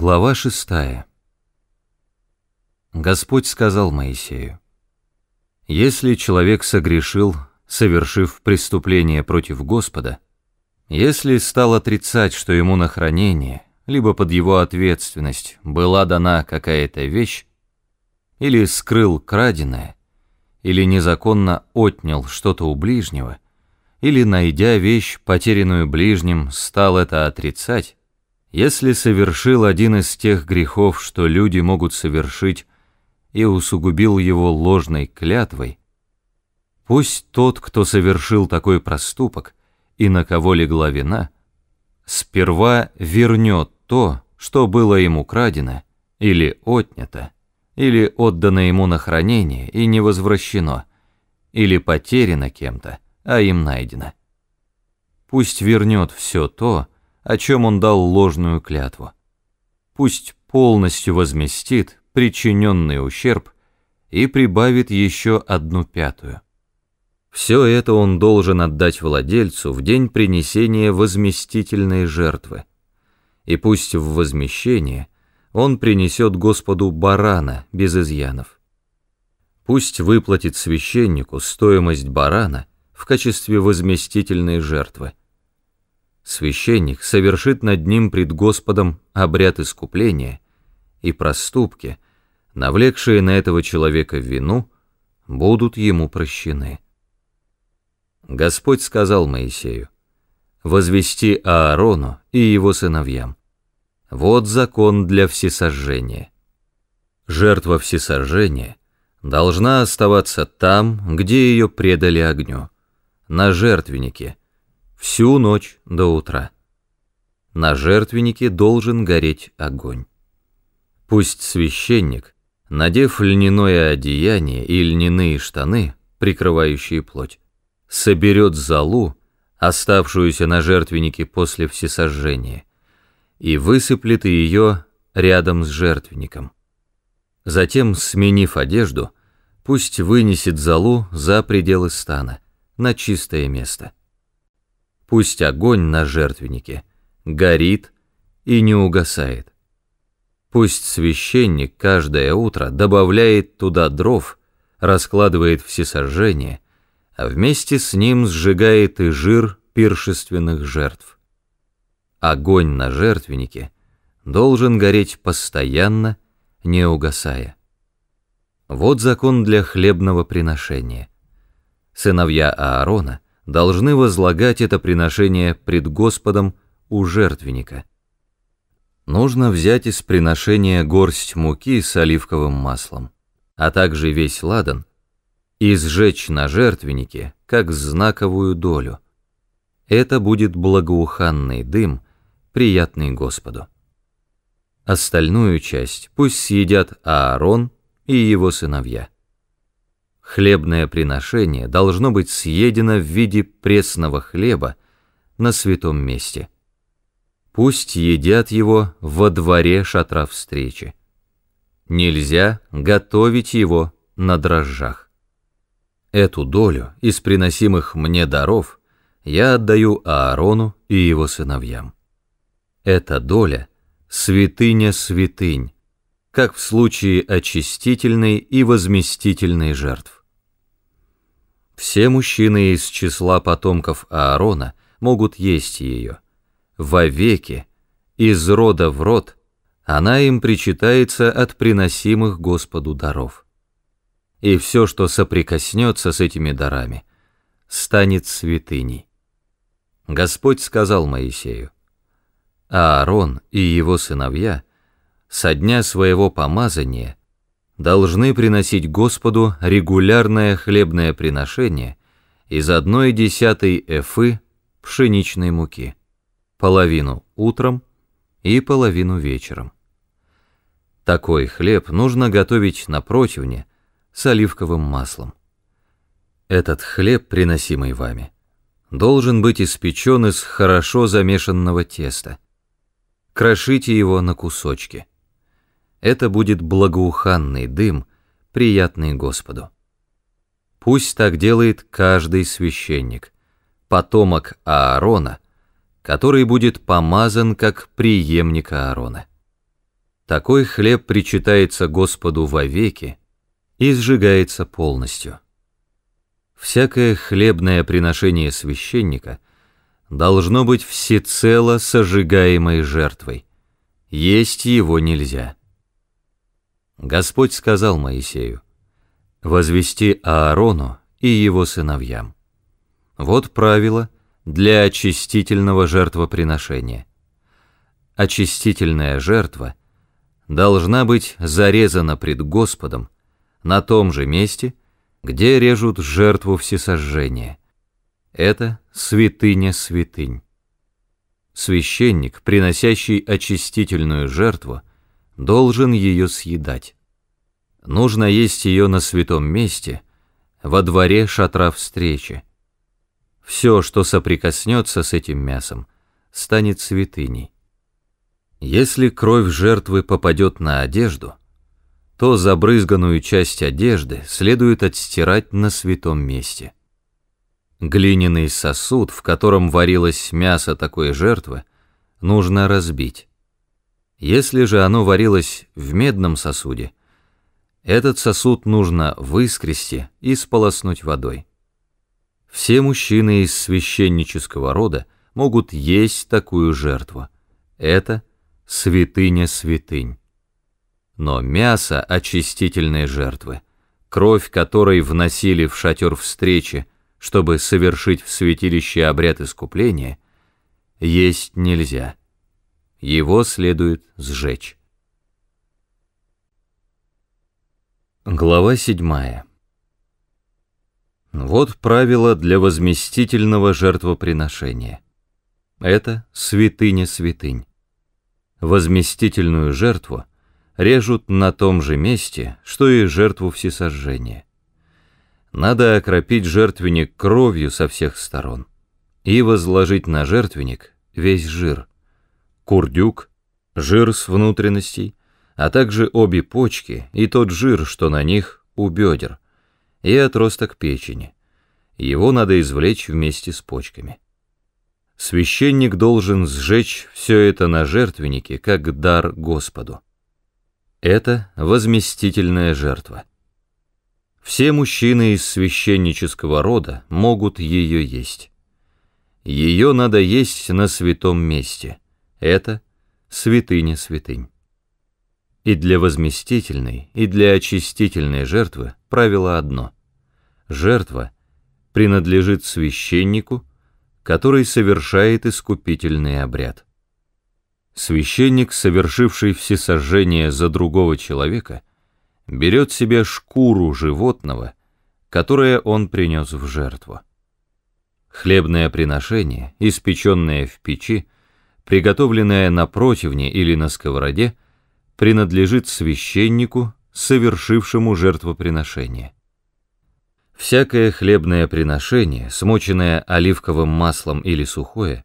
Глава шестая. Господь сказал Моисею, «Если человек согрешил, совершив преступление против Господа, если стал отрицать, что ему на хранение, либо под его ответственность была дана какая-то вещь, или скрыл краденое, или незаконно отнял что-то у ближнего, или, найдя вещь, потерянную ближним, стал это отрицать, если совершил один из тех грехов, что люди могут совершить, и усугубил его ложной клятвой, пусть тот, кто совершил такой проступок и на кого легла вина, сперва вернет то, что было им украдено или отнято, или отдано ему на хранение и не возвращено, или потеряно кем-то, а им найдено. Пусть вернет все то, что о чем он дал ложную клятву. Пусть полностью возместит причиненный ущерб и прибавит еще одну пятую. Все это он должен отдать владельцу в день принесения возместительной жертвы. И пусть в возмещение он принесет Господу барана без изъянов. Пусть выплатит священнику стоимость барана в качестве возместительной жертвы священник совершит над ним пред Господом обряд искупления, и проступки, навлекшие на этого человека вину, будут ему прощены. Господь сказал Моисею, «Возвести Аарону и его сыновьям. Вот закон для всесожжения. Жертва всесожжения должна оставаться там, где ее предали огню, на жертвеннике, Всю ночь до утра. На жертвеннике должен гореть огонь. Пусть священник, надев льняное одеяние и льняные штаны, прикрывающие плоть, соберет залу, оставшуюся на жертвеннике после всесожжения, и высыплет ее рядом с жертвенником. Затем, сменив одежду, пусть вынесет залу за пределы стана, на чистое место. Пусть огонь на жертвеннике горит и не угасает. Пусть священник каждое утро добавляет туда дров, раскладывает всесожжение, а вместе с ним сжигает и жир пиршественных жертв. Огонь на жертвеннике должен гореть постоянно, не угасая. Вот закон для хлебного приношения. Сыновья Аарона — должны возлагать это приношение пред Господом у жертвенника. Нужно взять из приношения горсть муки с оливковым маслом, а также весь ладан, и сжечь на жертвеннике, как знаковую долю. Это будет благоуханный дым, приятный Господу. Остальную часть пусть съедят Аарон и его сыновья. Хлебное приношение должно быть съедено в виде пресного хлеба на святом месте. Пусть едят его во дворе шатра встречи. Нельзя готовить его на дрожжах. Эту долю из приносимых мне даров я отдаю Аарону и его сыновьям. Эта доля — святыня святынь, как в случае очистительной и возместительной жертв. Все мужчины из числа потомков Аарона могут есть ее. Вовеки, из рода в род, она им причитается от приносимых Господу даров. И все, что соприкоснется с этими дарами, станет святыней. Господь сказал Моисею, «Аарон и его сыновья со дня своего помазания должны приносить Господу регулярное хлебное приношение из одной десятой эфы пшеничной муки, половину утром и половину вечером. Такой хлеб нужно готовить на противне с оливковым маслом. Этот хлеб, приносимый вами, должен быть испечен из хорошо замешанного теста. Крошите его на кусочки – это будет благоуханный дым, приятный Господу. Пусть так делает каждый священник, потомок Аарона, который будет помазан как преемник Аарона. Такой хлеб причитается Господу вовеки и сжигается полностью. Всякое хлебное приношение священника должно быть всецело сожигаемой жертвой. Есть его нельзя. Господь сказал Моисею, «Возвести Аарону и его сыновьям». Вот правило для очистительного жертвоприношения. Очистительная жертва должна быть зарезана пред Господом на том же месте, где режут жертву всесожжения. Это святыня святынь. Священник, приносящий очистительную жертву, должен ее съедать. Нужно есть ее на святом месте, во дворе шатра встречи. Все, что соприкоснется с этим мясом, станет святыней. Если кровь жертвы попадет на одежду, то забрызганную часть одежды следует отстирать на святом месте. Глиняный сосуд, в котором варилось мясо такой жертвы, нужно разбить. Если же оно варилось в медном сосуде, этот сосуд нужно выскрести и сполоснуть водой. Все мужчины из священнического рода могут есть такую жертву. Это святыня святынь. Но мясо очистительной жертвы, кровь которой вносили в шатер встречи, чтобы совершить в святилище обряд искупления, есть нельзя. Его следует сжечь. Глава 7. Вот правила для возместительного жертвоприношения. Это святыня святынь. Возместительную жертву режут на том же месте, что и жертву всесожжения. Надо окропить жертвенник кровью со всех сторон и возложить на жертвенник весь жир, курдюк, жир с внутренностей, а также обе почки и тот жир, что на них у бедер, и отросток печени. Его надо извлечь вместе с почками. Священник должен сжечь все это на жертвеннике, как дар Господу. Это возместительная жертва. Все мужчины из священнического рода могут ее есть. Ее надо есть на святом месте – это святыня святынь. И для возместительной, и для очистительной жертвы правило одно. Жертва принадлежит священнику, который совершает искупительный обряд. Священник, совершивший всесожжение за другого человека, берет себе шкуру животного, которое он принес в жертву. Хлебное приношение, испеченное в печи, Приготовленная на противне или на сковороде, принадлежит священнику, совершившему жертвоприношение. Всякое хлебное приношение, смоченное оливковым маслом или сухое,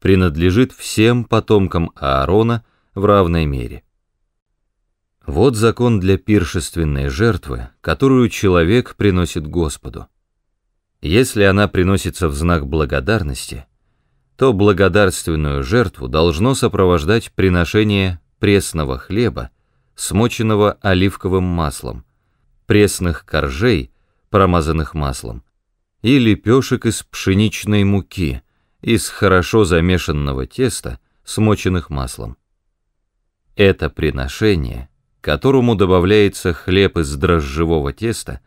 принадлежит всем потомкам Аарона в равной мере. Вот закон для пиршественной жертвы, которую человек приносит Господу. Если она приносится в знак благодарности, то благодарственную жертву должно сопровождать приношение пресного хлеба, смоченного оливковым маслом, пресных коржей, промазанных маслом, и лепешек из пшеничной муки, из хорошо замешанного теста, смоченных маслом. Это приношение, которому добавляется хлеб из дрожжевого теста,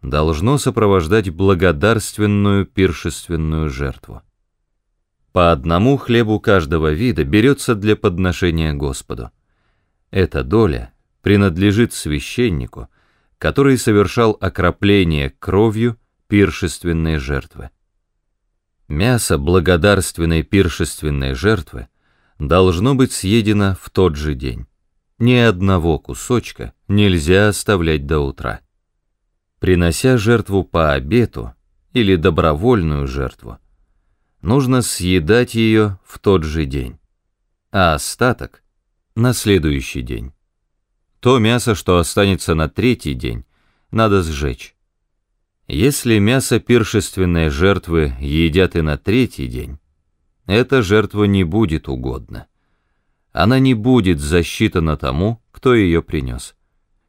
должно сопровождать благодарственную пиршественную жертву. По одному хлебу каждого вида берется для подношения Господу. Эта доля принадлежит священнику, который совершал окропление кровью пиршественной жертвы. Мясо благодарственной пиршественной жертвы должно быть съедено в тот же день. Ни одного кусочка нельзя оставлять до утра. Принося жертву по обету или добровольную жертву, нужно съедать ее в тот же день, а остаток — на следующий день. То мясо, что останется на третий день, надо сжечь. Если мясо пиршественной жертвы едят и на третий день, эта жертва не будет угодна. Она не будет засчитана тому, кто ее принес.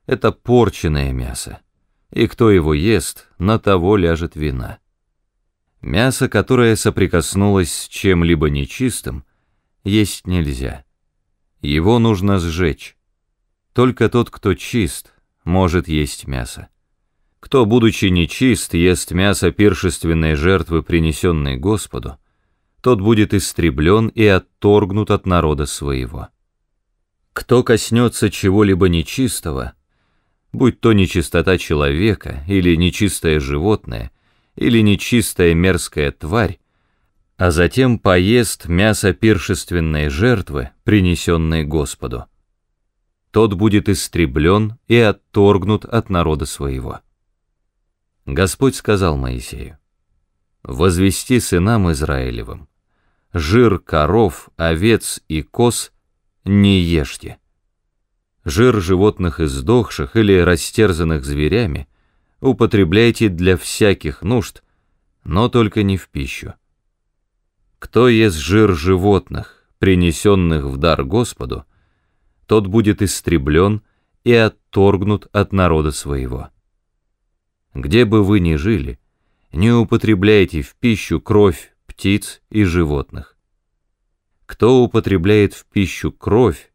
Это порченное мясо, и кто его ест, на того ляжет вина. Мясо, которое соприкоснулось с чем-либо нечистым, есть нельзя. Его нужно сжечь. Только тот, кто чист, может есть мясо. Кто, будучи нечист, ест мясо пиршественной жертвы, принесенной Господу, тот будет истреблен и отторгнут от народа своего. Кто коснется чего-либо нечистого, будь то нечистота человека или нечистое животное, или нечистая мерзкая тварь, а затем поест мясо пиршественной жертвы, принесенной Господу. Тот будет истреблен и отторгнут от народа своего. Господь сказал Моисею, «Возвести сынам Израилевым, жир коров, овец и коз не ешьте. Жир животных издохших или растерзанных зверями – употребляйте для всяких нужд, но только не в пищу. Кто ест жир животных, принесенных в дар Господу, тот будет истреблен и отторгнут от народа своего. Где бы вы ни жили, не употребляйте в пищу кровь птиц и животных. Кто употребляет в пищу кровь,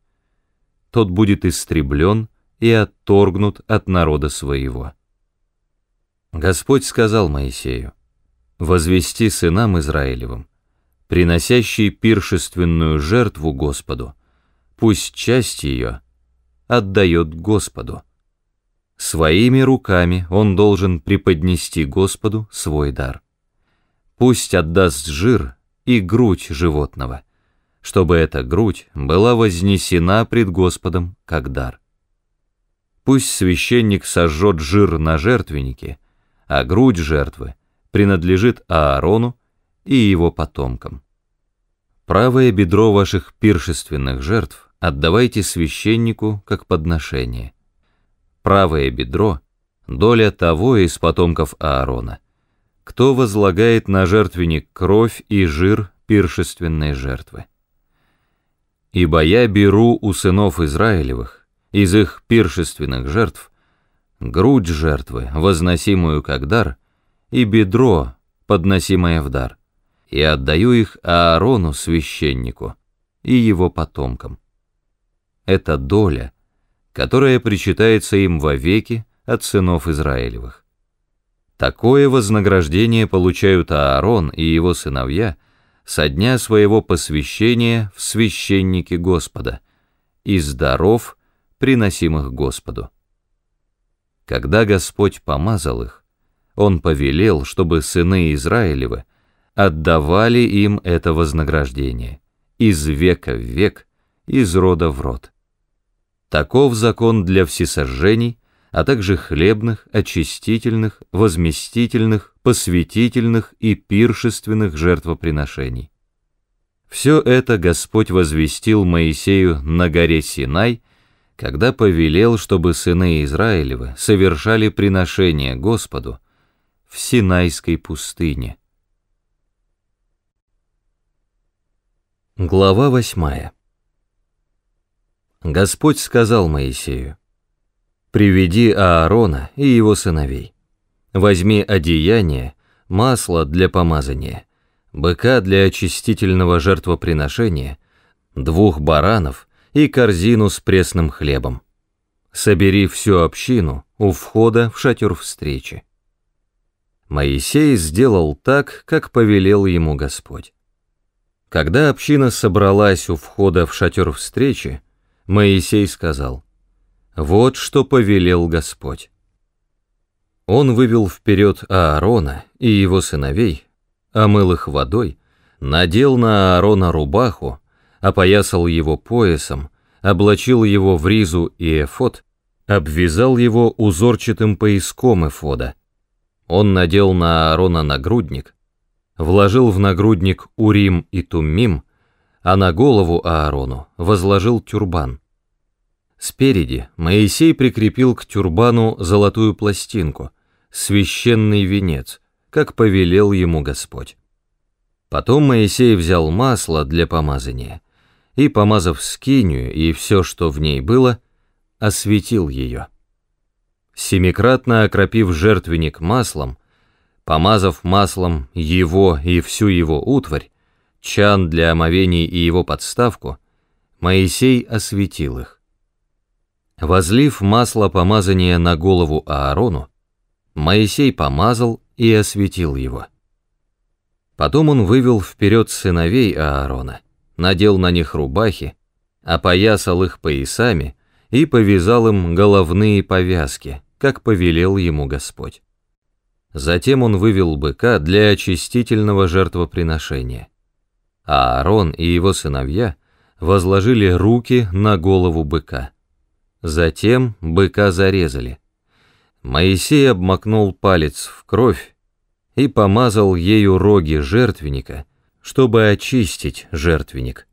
тот будет истреблен и отторгнут от народа своего. Господь сказал Моисею, «Возвести сынам Израилевым, приносящий пиршественную жертву Господу, пусть часть ее отдает Господу. Своими руками он должен преподнести Господу свой дар. Пусть отдаст жир и грудь животного, чтобы эта грудь была вознесена пред Господом как дар. Пусть священник сожжет жир на жертвеннике, а грудь жертвы принадлежит Аарону и его потомкам. Правое бедро ваших пиршественных жертв отдавайте священнику как подношение. Правое бедро – доля того из потомков Аарона, кто возлагает на жертвенник кровь и жир пиршественной жертвы. Ибо я беру у сынов Израилевых, из их пиршественных жертв, грудь жертвы, возносимую как дар, и бедро, подносимое в дар, и отдаю их Аарону, священнику, и его потомкам. Это доля, которая причитается им вовеки от сынов Израилевых. Такое вознаграждение получают Аарон и его сыновья со дня своего посвящения в священники Господа, из даров, приносимых Господу. Когда Господь помазал их, Он повелел, чтобы сыны Израилевы отдавали им это вознаграждение из века в век, из рода в род. Таков закон для всесожжений, а также хлебных, очистительных, возместительных, посвятительных и пиршественных жертвоприношений. Все это Господь возвестил Моисею на горе Синай когда повелел, чтобы сыны Израилевы совершали приношение Господу в Синайской пустыне. Глава восьмая. Господь сказал Моисею, «Приведи Аарона и его сыновей. Возьми одеяние, масло для помазания, быка для очистительного жертвоприношения, двух баранов — и корзину с пресным хлебом. Собери всю общину у входа в шатер встречи. Моисей сделал так, как повелел ему Господь. Когда община собралась у входа в шатер встречи, Моисей сказал, «Вот что повелел Господь». Он вывел вперед Аарона и его сыновей, омыл их водой, надел на Аарона рубаху, опоясал его поясом, облачил его в ризу и эфот, обвязал его узорчатым пояском эфода. Он надел на Аарона нагрудник, вложил в нагрудник Урим и Туммим, а на голову Аарону возложил тюрбан. Спереди Моисей прикрепил к тюрбану золотую пластинку, священный венец, как повелел ему Господь. Потом Моисей взял масло для помазания — и, помазав скинию и все, что в ней было, осветил ее. Семикратно окропив жертвенник маслом, помазав маслом его и всю его утварь, чан для омовений и его подставку, Моисей осветил их. Возлив масло помазания на голову Аарону, Моисей помазал и осветил его. Потом он вывел вперед сыновей Аарона — надел на них рубахи, опоясал их поясами и повязал им головные повязки, как повелел ему Господь. Затем он вывел быка для очистительного жертвоприношения. А Аарон и его сыновья возложили руки на голову быка. Затем быка зарезали. Моисей обмакнул палец в кровь и помазал ею роги жертвенника чтобы очистить жертвенник.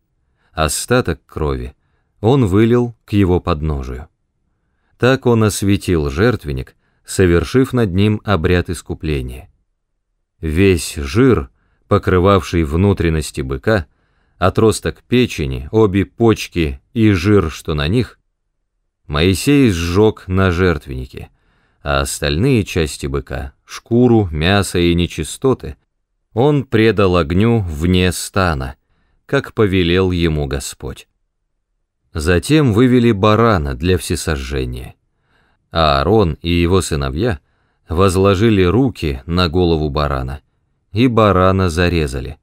Остаток крови он вылил к его подножию. Так он осветил жертвенник, совершив над ним обряд искупления. Весь жир, покрывавший внутренности быка, отросток печени, обе почки и жир, что на них, Моисей сжег на жертвеннике, а остальные части быка, шкуру, мясо и нечистоты, он предал огню вне стана, как повелел ему Господь. Затем вывели барана для всесожжения. а Аарон и его сыновья возложили руки на голову барана, и барана зарезали.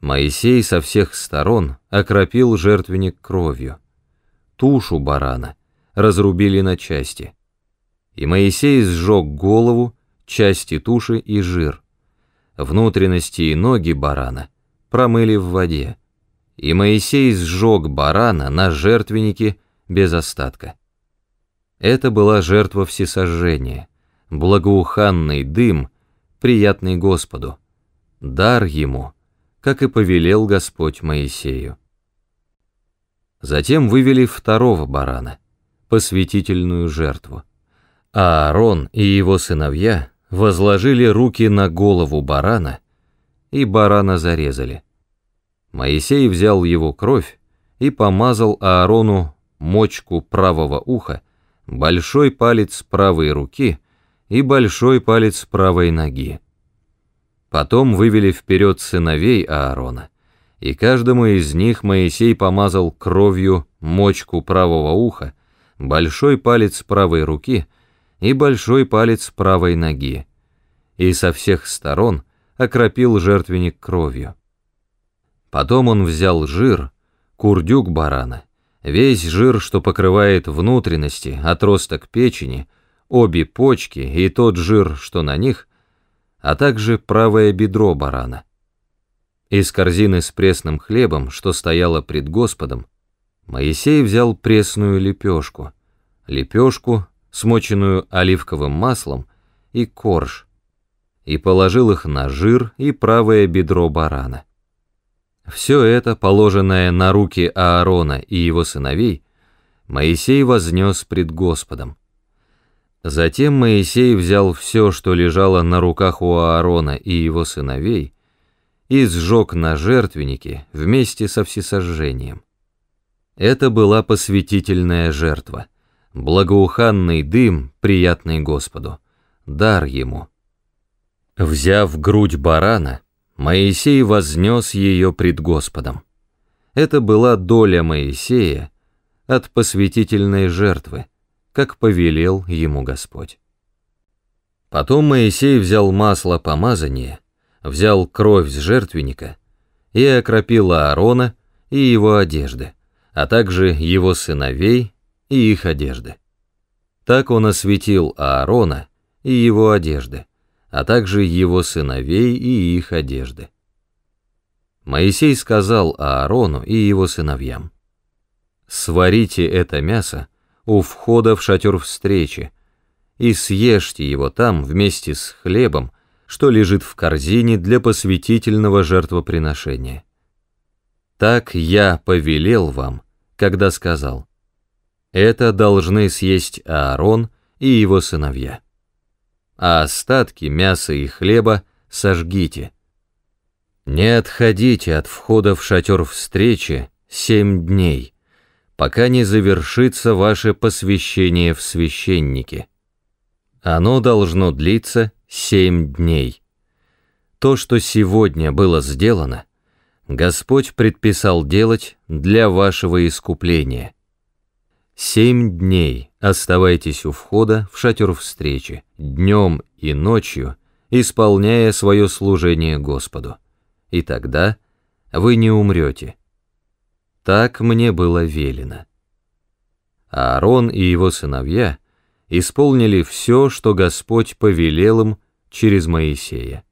Моисей со всех сторон окропил жертвенник кровью. Тушу барана разрубили на части. И Моисей сжег голову, части туши и жир – внутренности и ноги барана промыли в воде, и Моисей сжег барана на жертвеннике без остатка. Это была жертва всесожжения, благоуханный дым, приятный Господу, дар ему, как и повелел Господь Моисею. Затем вывели второго барана, посвятительную жертву. А Аарон и его сыновья возложили руки на голову барана, и барана зарезали. Моисей взял его кровь и помазал Аарону мочку правого уха, большой палец правой руки и большой палец правой ноги. Потом вывели вперед сыновей Аарона, и каждому из них Моисей помазал кровью мочку правого уха, большой палец правой руки — и большой палец правой ноги, и со всех сторон окропил жертвенник кровью. Потом он взял жир, курдюк барана, весь жир, что покрывает внутренности, отросток печени, обе почки и тот жир, что на них, а также правое бедро барана. Из корзины с пресным хлебом, что стояла пред Господом, Моисей взял пресную лепешку, лепешку, смоченную оливковым маслом, и корж, и положил их на жир и правое бедро барана. Все это, положенное на руки Аарона и его сыновей, Моисей вознес пред Господом. Затем Моисей взял все, что лежало на руках у Аарона и его сыновей, и сжег на жертвеннике вместе со всесожжением. Это была посвятительная жертва — благоуханный дым, приятный Господу, дар ему. Взяв грудь барана, Моисей вознес ее пред Господом. Это была доля Моисея от посвятительной жертвы, как повелел ему Господь. Потом Моисей взял масло помазания, взял кровь с жертвенника и окропил Аарона и его одежды, а также его сыновей и их одежды. Так он осветил Аарона и его одежды, а также его сыновей и их одежды. Моисей сказал Аарону и его сыновьям, «Сварите это мясо у входа в шатер встречи и съешьте его там вместе с хлебом, что лежит в корзине для посвятительного жертвоприношения. Так я повелел вам, когда сказал, это должны съесть Аарон и его сыновья. А остатки мяса и хлеба сожгите. Не отходите от входа в шатер встречи семь дней, пока не завершится ваше посвящение в священники. Оно должно длиться семь дней. То, что сегодня было сделано, Господь предписал делать для вашего искупления – Семь дней оставайтесь у входа в шатер встречи, днем и ночью, исполняя свое служение Господу, и тогда вы не умрете. Так мне было велено. А Аарон и его сыновья исполнили все, что Господь повелел им через Моисея.